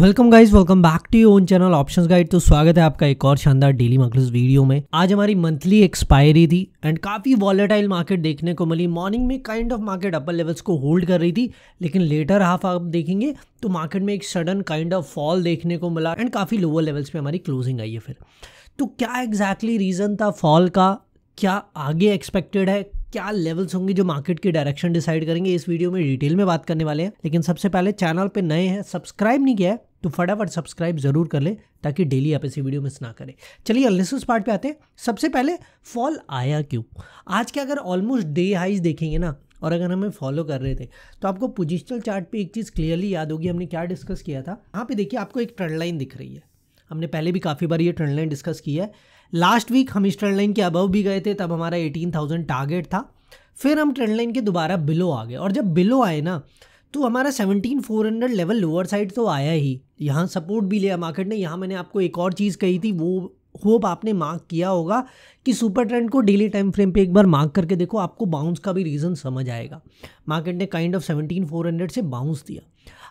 welcome guys welcome back to your own channel options guide तो स्वागत है आपका एक और शानदार डेली मार्केट वीडियो में आज हमारी मंथली एक्सपायरी थी एंड काफ़ी वॉलेटाइल मार्केट देखने को मिली मॉर्निंग में kind of market upper levels को होल्ड कर रही थी लेकिन लेटर हाफ आप देखेंगे तो मार्केट में एक सडन काइंड ऑफ फॉल देखने को मिला एंड काफ़ी लोअर लेवल्स पर हमारी क्लोजिंग आई है फिर तो क्या एग्जैक्टली exactly रीज़न था फॉल का क्या आगे एक्सपेक्टेड है क्या लेवल्स होंगे जो मार्केट की डायरेक्शन डिसाइड करेंगे इस वीडियो में डिटेल में बात करने वाले हैं लेकिन सबसे पहले चैनल पे नए हैं सब्सक्राइब नहीं किया है तो फटाफट सब्सक्राइब जरूर कर ले ताकि डेली आप ऐसी वीडियो मिस ना करें चलिए एनालिसिस पार्ट पे आते हैं सबसे पहले फॉल आया क्यों आज के अगर ऑलमोस्ट डे हाइज देखेंगे ना और अगर हमें फॉलो कर रहे थे तो आपको पोजिशनल चार्ट पे एक चीज़ क्लियरली याद होगी हमने क्या डिस्कस किया था यहाँ पे देखिए आपको एक ट्रेंड लाइन दिख रही है हमने पहले भी काफ़ी बार ये ट्रेंड लाइन डिस्कस की है लास्ट वीक हम इस ट्रेंड लाइन के अबव भी गए थे तब हमारा एटीन थाउजेंड टारगेट था फिर हम ट्रेंड लाइन के दोबारा बिलो आ गए और जब बिलो आए ना तो हमारा seventeen four hundred level lower side तो आया ही यहाँ सपोर्ट भी लिया मार्केट ने यहाँ मैंने आपको एक और चीज़ कही थी वो होप आपने मार्क किया होगा कि सुपर ट्रेंड को डेली टाइम फ्रेम पे एक बार मार्क करके देखो आपको बाउंस का भी रीज़न समझ आएगा मार्केट ने kind of seventeen four hundred से बाउंस दिया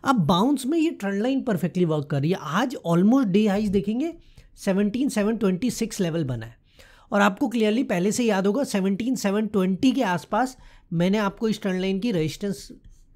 अब बाउंस में ये ट्रेंड लाइन परफेक्टली वर्क कर रही है आज ऑलमोस्ट डे हाइज देखेंगे seventeen seven twenty six level बना है और आपको क्लियरली पहले से याद होगा सेवनटीन सेवन ट्वेंटी के आसपास मैंने आपको इस ट्रेंड लाइन की रेजिस्टेंस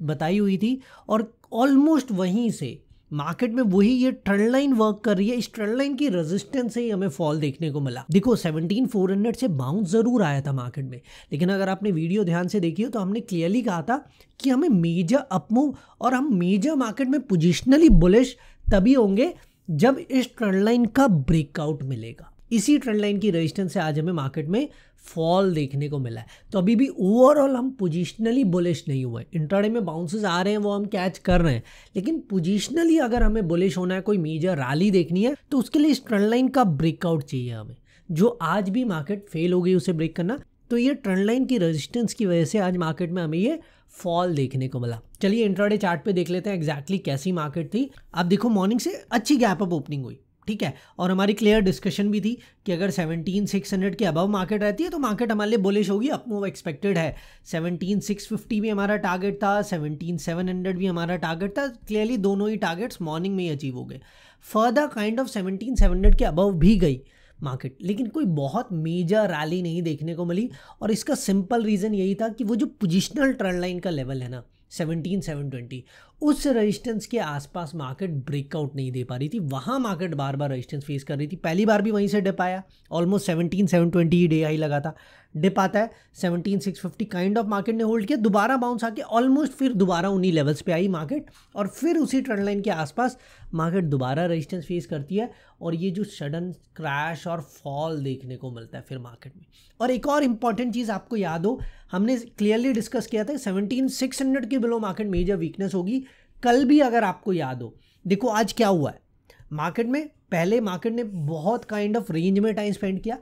बताई हुई थी और ऑलमोस्ट वहीं से मार्केट में वही ये ट्रेंड लाइन वर्क कर रही है इस ट्रेंड लाइन की रेजिस्टेंस से ही हमें फॉल देखने को मिला देखो 17400 से बाउंस जरूर आया था मार्केट में लेकिन अगर आपने वीडियो ध्यान से देखी हो तो हमने क्लियरली कहा था कि हमें मेजर अपमूव और हम मेजर मार्केट में पोजिशनली बुलिश तभी होंगे जब इस ट्रेंड लाइन का ब्रेकआउट मिलेगा इसी ट्रेंड लाइन की रजिस्टेंस से आज हमें मार्केट में फॉल देखने को मिला है तो अभी भी ओवरऑल हम पोजिशनली बुलिश नहीं हुए इंटरडे में बाउंसेस आ रहे हैं वो हम कैच कर रहे हैं लेकिन पोजिशनली अगर हमें बुलिश होना है कोई मेजर रैली देखनी है तो उसके लिए इस ट्रेंड लाइन का ब्रेकआउट चाहिए हमें जो आज भी मार्केट फेल हो गई उसे ब्रेक करना तो ये ट्रेंड लाइन की रेजिस्टेंस की वजह से आज मार्केट में हमें ये फॉल देखने को मिला चलिए इंट्राडे चार्ट पे देख लेते हैं एग्जैक्टली exactly कैसी मार्केट थी आप देखो मॉर्निंग से अच्छी गैप अप ओपनिंग हुई ठीक है और हमारी क्लियर डिस्कशन भी थी कि अगर 17600 के अबव मार्केट रहती है तो मार्केट हमारे लिए बोलिश होगी अप मूव एक्सपेक्टेड है 17650 भी हमारा टारगेट था 17700 भी हमारा टारगेट था क्लियरली दोनों ही टारगेट्स मॉर्निंग में ही अचीव हो गए फर्दर काइंड ऑफ 17700 के अबव भी गई मार्केट लेकिन कोई बहुत मेजर रैली नहीं देखने को मिली और इसका सिंपल रीज़न यही था कि वो जो पोजिशनल ट्रेंड लाइन का लेवल है ना सेवनटीन सेवन ट्वेंटी उस रजिस्टेंस के आसपास मार्केट ब्रेकआउट नहीं दे पा रही थी वहाँ मार्केट बार बार रजिस्टेंस फेस कर रही थी पहली बार भी वहीं से डिप आया ऑलमोस्ट सेवनटीन सेवन ट्वेंटी ही डे आई लगा था डिप आता है seventeen six fifty kind of market ने होल्ड किया दोबारा बाउंस आके ऑलमोस्ट फिर दोबारा उन्हीं लेवल्स पे आई मार्केट और फिर उसी ट्रेंड लाइन के आसपास मार्केट दोबारा रेजिस्टेंस फेस करती है और ये जो सडन क्रैश और फॉल देखने को मिलता है फिर मार्केट में और एक और इंपॉर्टेंट चीज़ आपको याद हो हमने क्लियरली डिस्कस किया था सेवनटीन सिक्स हंड्रेड के बिलो मार्केट मेजर वीकनेस होगी कल भी अगर आपको याद हो देखो आज क्या हुआ है मार्केट में पहले मार्केट ने बहुत काइंड ऑफ रेंज में टाइम स्पेंड किया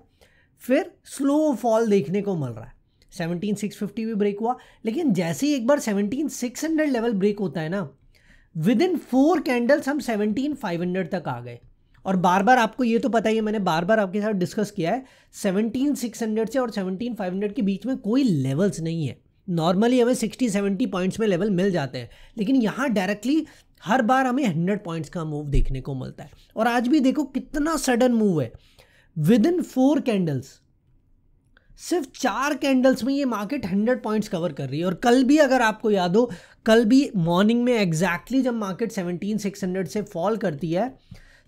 फिर स्लो फॉल देखने को मिल रहा है सेवनटीन सिक्स फिफ्टी भी ब्रेक हुआ लेकिन जैसे ही एक बार seventeen six hundred level break होता है ना विद इन फोर कैंडल्स हम सेवनटीन फाइव हंड्रेड तक आ गए और बार बार आपको ये तो पता ही है मैंने बार बार आपके साथ डिस्कस किया है सेवनटीन सिक्स हंड्रेड से और सेवनटीन फाइव हंड्रेड के बीच में कोई लेवल्स नहीं है नॉर्मली हमें 60 70 पॉइंट्स में लेवल मिल जाते हैं लेकिन यहाँ डायरेक्टली हर बार हमें हंड्रेड पॉइंट्स का मूव देखने को मिलता है और आज भी देखो कितना सडन मूव है विद इन फोर कैंडल्स सिर्फ चार कैंडल्स में ये मार्केट हंड्रेड पॉइंट्स कवर कर रही है और कल भी अगर आपको याद हो कल भी मॉर्निंग में एग्जैक्टली exactly जब मार्केट सेवनटीन सिक्स हंड्रेड से फॉल करती है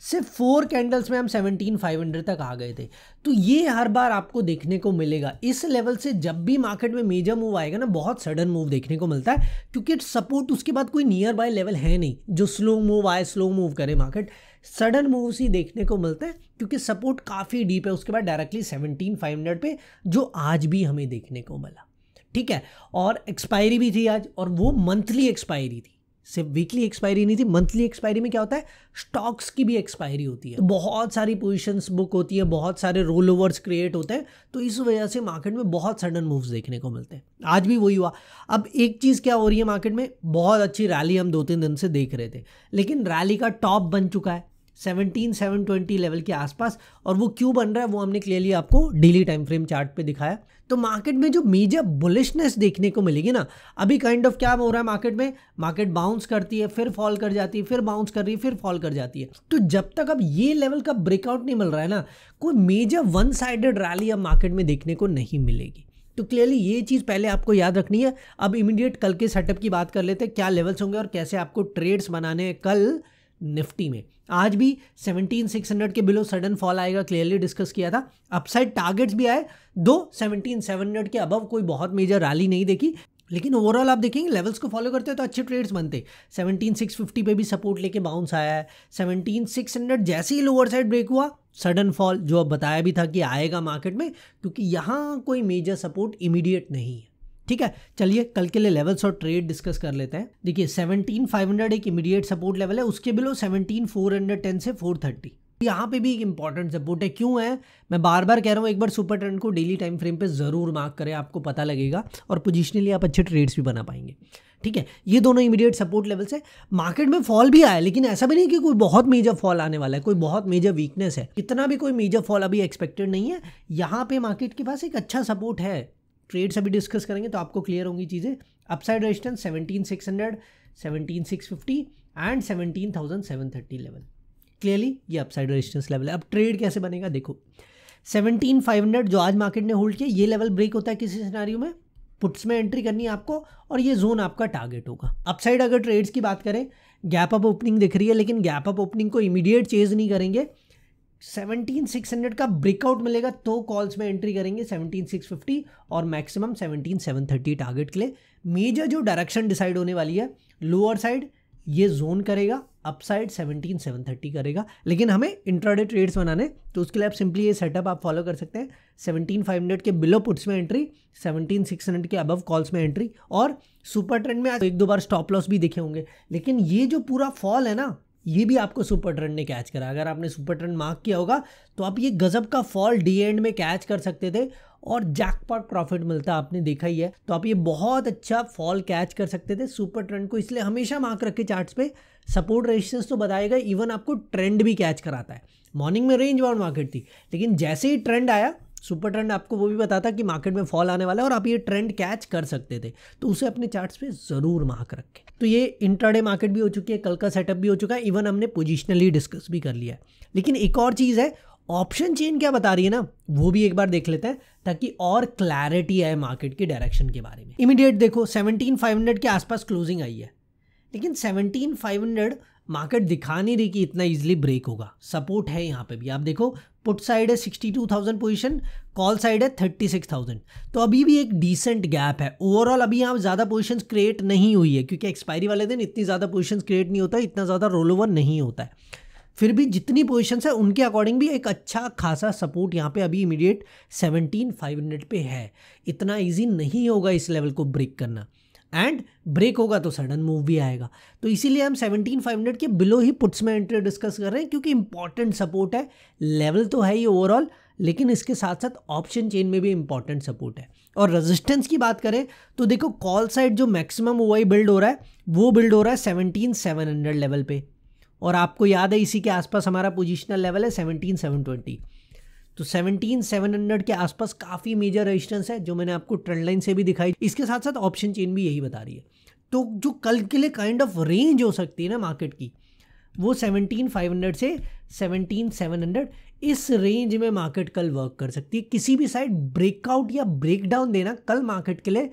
सिर्फ फोर कैंडल्स में हम सेवनटीन फाइव हंड्रेड तक आ गए थे तो ये हर बार आपको देखने को मिलेगा इस लेवल से जब भी मार्केट में मेजर मूव आएगा ना बहुत सडन मूव देखने को मिलता है क्योंकि सपोर्ट उसके बाद कोई नियर बाय लेवल है नहीं जो स्लो मूव आए स्लो मूव करे मार्केट सडन मूव्स ही देखने को मिलते हैं क्योंकि सपोर्ट काफ़ी डीप है उसके बाद डायरेक्टली सेवनटीन फाइव हंड्रेड पे जो आज भी हमें देखने को मिला ठीक है और एक्सपायरी भी थी आज और वो मंथली एक्सपायरी थी सिर्फ वीकली एक्सपायरी नहीं थी मंथली एक्सपायरी में क्या होता है स्टॉक्स की भी एक्सपायरी होती है तो बहुत सारी पोजिशंस बुक होती है बहुत सारे रोल ओवर्स क्रिएट होते हैं तो इस वजह से मार्केट में बहुत सडन मूव्स देखने को मिलते हैं आज भी वही हुआ अब एक चीज़ क्या हो रही है मार्केट में बहुत अच्छी रैली हम दो तीन दिन से देख रहे थे लेकिन रैली का टॉप बन चुका है सेवनटीन सेवन ट्वेंटी लेवल के आसपास और वो क्यों बन रहा है वो हमने क्लियरली आपको डेली टाइम फ्रेम चार्ट पे दिखाया तो मार्केट में जो मेजर बुलिशनेस देखने को मिलेगी ना अभी काइंड ऑफ क्या हो रहा है मार्केट में मार्केट बाउंस करती है फिर फॉल कर जाती है फिर बाउंस कर रही है फिर फॉल कर जाती है तो जब तक अब ये लेवल का ब्रेकआउट नहीं मिल रहा है ना कोई मेजर वन साइडेड रैली अब मार्केट में देखने को नहीं मिलेगी तो क्लियरली ये चीज़ पहले आपको याद रखनी है अब इमीडिएट कल के सेटअप की बात कर लेते हैं क्या लेवल्स होंगे और कैसे आपको ट्रेड्स बनाने हैं कल निफ्टी में आज भी 17600 के बिलो सडन फॉल आएगा क्लियरली डिस्कस किया था अपसाइड टारगेट्स भी आए दो 17700 के अबव कोई बहुत मेजर रैली नहीं देखी लेकिन ओवरऑल आप देखेंगे लेवल्स को फॉलो करते हैं तो अच्छे ट्रेड्स बनते सेवनटीन सिक्स फिफ्टी पे भी सपोर्ट लेके बाउंस आया है सेवनटीन सिक्स हंड्रेड जैसे ही लोअर साइड ब्रेक हुआ सडन फॉल जो अब बताया भी था कि आएगा मार्केट में क्योंकि यहाँ कोई मेजर सपोर्ट इमीडिएट नहीं है ठीक है चलिए कल के लिए लेवल्स और ट्रेड डिस्कस कर लेते हैं देखिए सेवनटीन फाइव हंड्रेड एक इमीडिएट सपोर्ट लेवल है उसके बिलो फोर हंड्रेड टेन से फोर थर्टी यहाँ पे भी एक इंपॉर्टेंट सपोर्ट है क्यों है मैं बार बार कह रहा हूँ एक बार सुपर ट्रेंड को डेली टाइम फ्रेम पे ज़रूर मार्क करें आपको पता लगेगा और पोजिशनली आप अच्छे ट्रेड्स भी बना पाएंगे ठीक है ये दोनों इमीडिएट सपोर्ट लेवल से मार्केट में फॉल भी आया लेकिन ऐसा भी नहीं कि कोई बहुत मेजर फॉल आने वाला है कोई बहुत मेजर वीकनेस है इतना भी कोई मेजर फॉल अभी एक्सपेक्टेड नहीं है यहाँ पे मार्केट के पास एक अच्छा सपोर्ट है ट्रेड्स अभी डिस्कस करेंगे तो आपको क्लियर होंगी चीज़ें upside resistance seventeen six hundred seventeen six fifty and seventeen thousand seven thirty level clearly ये अपसाइड रेजिस्टेंस लेवल है अब ट्रेड कैसे बनेगा देखो सेवनटीन फाइव हंड्रेड जो आज मार्केट ने होल्ड किया ये लेवल ब्रेक होता है किसी सिनारियों में पुट्स में एंट्री करनी है आपको और ये जोन आपका टारगेट होगा अपसाइड अगर ट्रेड्स की बात करें गैप अप ओपनिंग दिख रही है लेकिन गैप अप ओपनिंग को इमीडिएट चेज नहीं करेंगे सेवनटीन सिक्स हंड्रेड का ब्रेकआउट मिलेगा तो कॉल्स में एंट्री करेंगे सेवनटीन सिक्स फिफ्टी और maximum seventeen seven thirty target के लिए मेजर जो डायरेक्शन डिसाइड होने वाली है लोअर साइड ये जोन करेगा अपसाइड सेवनटीन सेवन थर्टी करेगा लेकिन हमें इंट्राडे ट्रेड्स बनाने तो उसके लिए आप सिंपली ये सेटअप आप फॉलो कर सकते हैं सेवनटीन फाइव हंड्रेड के बिलो पुट्स में एंट्री सेवनटीन सिक्स हंड्रेड के अबव कॉल्स में एंट्री और सुपर ट्रेंड में एक दो बार स्टॉप लॉस भी देखे होंगे लेकिन ये जो पूरा फॉल है ना ये भी आपको सुपर ट्रेंड ने कैच करा अगर आपने सुपर ट्रेंड मार्क किया होगा तो आप ये गजब का फॉल डी एंड में कैच कर सकते थे और जैकपॉट प्रॉफिट मिलता आपने देखा ही है तो आप ये बहुत अच्छा फॉल कैच कर सकते थे सुपर ट्रेंड को इसलिए हमेशा मार्क रखे चार्ट्स पे सपोर्ट रेजिस्टेंस तो बताएगा इवन आपको ट्रेंड भी कैच कराता है मॉर्निंग में रेंज बाउंड मार्केट थी लेकिन जैसे ही ट्रेंड आया सुपर ट्रेंड आपको वो भी बताता कि मार्केट में फॉल आने वाला है और आप ये ट्रेंड कैच कर सकते थे तो उसे अपने चार्ट्स पे ज़रूर मार्क रखें तो ये इंटरडे मार्केट भी हो चुकी है कल का सेटअप भी हो चुका है इवन हमने पोजिशनली डिस्कस भी कर लिया है लेकिन एक और चीज़ है ऑप्शन चेन क्या बता रही है ना वो भी एक बार देख लेते हैं ताकि और क्लैरिटी आए मार्केट की डायरेक्शन के बारे में इमीडिएट देखो 17500 के आसपास क्लोजिंग आई है लेकिन 17500 मार्केट दिखा नहीं रही कि इतना इजीली ब्रेक होगा सपोर्ट है यहाँ पे भी आप देखो पुट साइड है 62,000 पोजीशन कॉल साइड है 36,000 तो अभी भी एक डिसेंट गैप है ओवरऑल अभी यहाँ ज़्यादा पोजीशंस क्रिएट नहीं हुई है क्योंकि एक्सपायरी वाले दिन इतनी ज़्यादा पोजीशंस क्रिएट नहीं होता इतना ज़्यादा रोल ओवर नहीं होता है फिर भी जितनी पोजिशन है उनके अकॉर्डिंग भी एक अच्छा खासा सपोर्ट यहाँ पे अभी इमीडिएट सेवनटीन फाइव हंड्रेड पे है इतना ईजी नहीं होगा इस लेवल को ब्रेक करना एंड ब्रेक होगा तो सडन मूव भी आएगा तो इसीलिए हम 17500 के बिलो ही पुट्स में एंट्री डिस्कस कर रहे हैं क्योंकि इंपॉर्टेंट सपोर्ट है लेवल तो है ही ओवरऑल लेकिन इसके साथ साथ ऑप्शन चेन में भी इंपॉर्टेंट सपोर्ट है और रेजिस्टेंस की बात करें तो देखो कॉल साइड जो मैक्सिमम वही बिल्ड हो रहा है वो बिल्ड हो रहा है सेवनटीन सेवन हंड्रेड लेवल पे और आपको याद है इसी के आसपास हमारा पोजिशनल लेवल है सेवनटीन सेवन ट्वेंटी तो 17700 के आसपास काफ़ी मेजर रेजिस्टेंस है जो मैंने आपको ट्रेंड लाइन से भी दिखाई इसके साथ साथ ऑप्शन चेन भी यही बता रही है तो जो कल के लिए काइंड ऑफ रेंज हो सकती है ना मार्केट की वो 17500 से 17700 इस रेंज में मार्केट कल वर्क कर सकती है किसी भी साइड ब्रेकआउट या ब्रेकडाउन देना कल मार्केट के लिए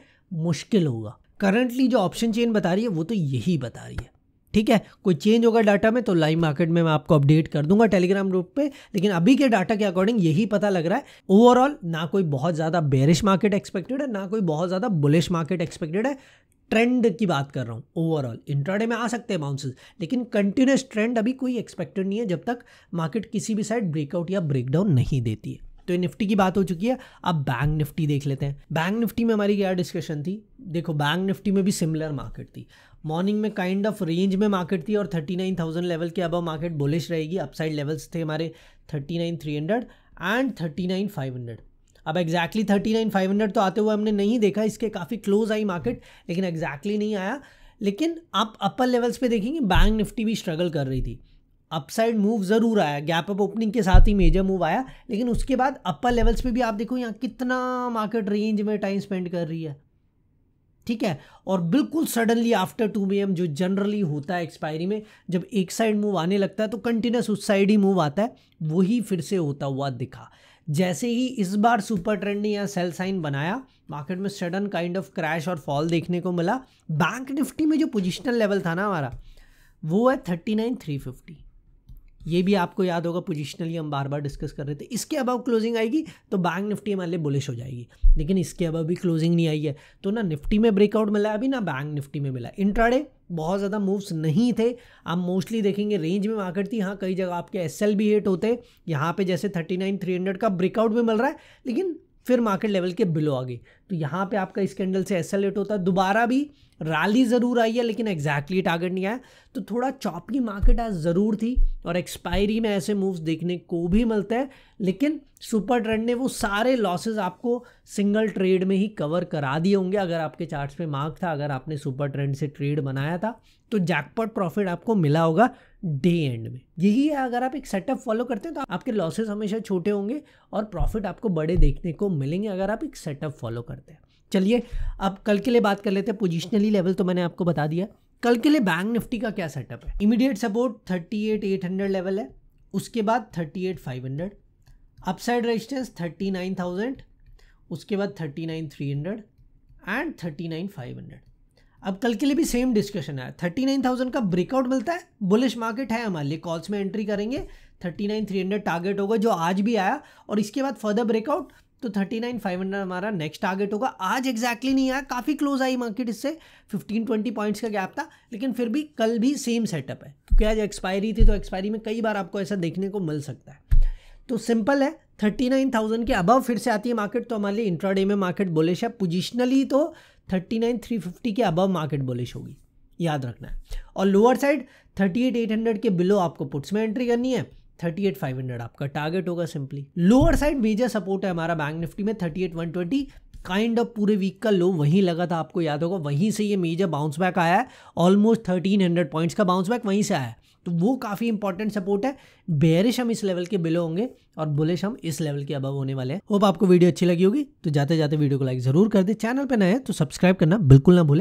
मुश्किल होगा करंटली जो ऑप्शन चेन बता रही है वो तो यही बता रही है ठीक है कोई चेंज होगा डाटा में तो लाइव मार्केट में मैं आपको अपडेट कर दूंगा टेलीग्राम ग्रुप पे लेकिन अभी के डाटा के अकॉर्डिंग यही पता लग रहा है ओवरऑल ना कोई बहुत ज़्यादा बेरिश मार्केट एक्सपेक्टेड है ना कोई बहुत ज़्यादा बुलिश मार्केट एक्सपेक्टेड है ट्रेंड की बात कर रहा हूँ ओवरऑल इंट्राडे में आ सकते हैं बाउंसेस लेकिन कंटिन्यूस ट्रेंड अभी कोई एक्सपेक्टेड नहीं है जब तक मार्केट किसी भी साइड ब्रेकआउट या ब्रेकडाउन नहीं देती है तो ये निफ्टी की बात हो चुकी है अब बैंक निफ्टी देख लेते हैं बैंक निफ्टी में हमारी क्या डिस्कशन थी देखो बैंक निफ्टी में भी सिमिलर मार्केट थी मॉर्निंग में काइंड ऑफ रेंज में मार्केट थी और 39,000 लेवल के अबव मार्केट बुलिश रहेगी अपसाइड लेवल्स थे हमारे 39,300 एंड 39,500 अब exactly thirty nine five hundred तो आते हुए हमने नहीं देखा इसके काफ़ी क्लोज आई मार्केट लेकिन एग्जैक्टली exactly नहीं आया लेकिन आप अपर लेवल्स पे देखेंगे बैंक निफ्टी भी स्ट्रगल कर रही थी अपसाइड मूव ज़रूर आया गैप अप ओपनिंग के साथ ही मेजर मूव आया लेकिन उसके बाद अपर लेवल्स पे भी आप देखो यहाँ कितना मार्केट रेंज में टाइम स्पेंड कर रही है ठीक है और बिल्कुल सडनली आफ्टर टू बी जो जनरली होता है एक्सपायरी में जब एक साइड मूव आने लगता है तो कंटिन्यूस उस साइड ही मूव आता है वही फिर से होता हुआ दिखा जैसे ही इस बार सुपर ट्रेंड ने यह सेल साइन बनाया मार्केट में सडन काइंड ऑफ क्रैश और फॉल देखने को मिला बैंक निफ्टी में जो पोजिशनल लेवल था ना हमारा वो है थर्टी नाइन थ्री फिफ्टी ये भी आपको याद होगा पोजिशनली हम बार बार डिस्कस कर रहे थे इसके अबाव क्लोजिंग आएगी तो बैंक निफ्टी हमारे लिए बुलिश हो जाएगी लेकिन इसके अबाव भी क्लोजिंग नहीं आई है तो ना निफ्टी में ब्रेकआउट मिला अभी ना बैंक निफ्टी में मिला इंट्राडे बहुत ज़्यादा मूव्स नहीं थे आप मोस्टली देखेंगे रेंज में मार्केट थी हाँ कई जगह आपके एस भी हिट होते यहाँ पर जैसे थर्टी नाइन थ्री हंड्रेड का ब्रेकआउट भी मिल रहा है लेकिन फिर मार्केट लेवल के बिलो आ गई तो यहाँ पे आपका इस कैंडल से एस एल होता है दोबारा भी रैली ज़रूर आई है लेकिन एग्जैक्टली exactly टारगेट नहीं आया तो थोड़ा चॉपी मार्केट आज ज़रूर थी और एक्सपायरी में ऐसे मूव्स देखने को भी मिलते हैं लेकिन सुपर ट्रेंड ने वो सारे लॉसेज आपको सिंगल ट्रेड में ही कवर करा दिए होंगे अगर आपके चार्ट्स पे मार्क था अगर आपने सुपर ट्रेंड से ट्रेड बनाया था तो जैकपॉट प्रॉफिट आपको मिला होगा डे एंड में यही है अगर आप एक सेटअप फॉलो करते हैं तो आपके लॉसेस हमेशा छोटे होंगे और प्रॉफिट आपको बड़े देखने को मिलेंगे अगर आप एक सेटअप फॉलो करते हैं चलिए अब कल के लिए बात कर लेते हैं पोजिशनली लेवल तो मैंने आपको बता दिया कल के लिए बैंक निफ्टी का क्या सेटअप है immediate support thirty eight eight hundred level है उसके बाद thirty eight five hundred upside resistance thirty nine thousand उसके बाद thirty nine three hundred and thirty nine five hundred अब कल के लिए भी सेम डिस्कशन है थर्टी नाइन थाउजेंड का ब्रेकआउट मिलता है बुलिश मार्केट है हमारे लिए कॉल्स में एंट्री करेंगे thirty nine three hundred target होगा जो आज भी आया और इसके बाद फर्दर ब्रेकआउट तो थर्टी नाइन फाइव हंड्रेड हमारा नेक्स्ट टारगेट होगा आज एग्जैक्टली exactly नहीं आया काफ़ी क्लोज आई मार्केट इससे फिफ्टीन ट्वेंटी पॉइंट्स का गैप था लेकिन फिर भी कल भी सेम सेटअप है तो क्योंकि आज एक्सपायरी थी तो एक्सपायरी में कई बार आपको ऐसा देखने को मिल सकता है तो सिंपल है थर्टी नाइन थाउजेंड के अबव फिर से आती है मार्केट तो हमारे लिए इंट्राडे में मार्केट बोलिश है पोजिशनली तो थर्टी नाइन थ्री फिफ्टी के अबव मार्केट बोलिश होगी याद रखना है और lower side thirty eight eight hundred के बिलो आपको पुट्स में एंट्री करनी है थर्टी एट फाइव हंड्रेड आपका टारगेट होगा simply lower side major support है हमारा बैंक निफ्टी में thirty eight one twenty kind of पूरे वीक का लो वहीं लगा था आपको याद होगा वहीं से ये मेजर बाउंस बैक आया है ऑलमोस्ट थर्टीन हंड्रेड पॉइंट्स का बाउंस बैक वहीं से आया है तो वो काफ़ी इंपॉर्टेंट सपोर्ट है बेरिश हम इस लेवल के बिलो होंगे और बुलिश हम इस लेवल के अबव होने वाले हैं होप आपको वीडियो अच्छी लगी होगी तो जाते जाते वीडियो को लाइक ज़रूर कर दे चैनल पर नए तो सब्सक्राइब करना बिल्कुल ना भूलें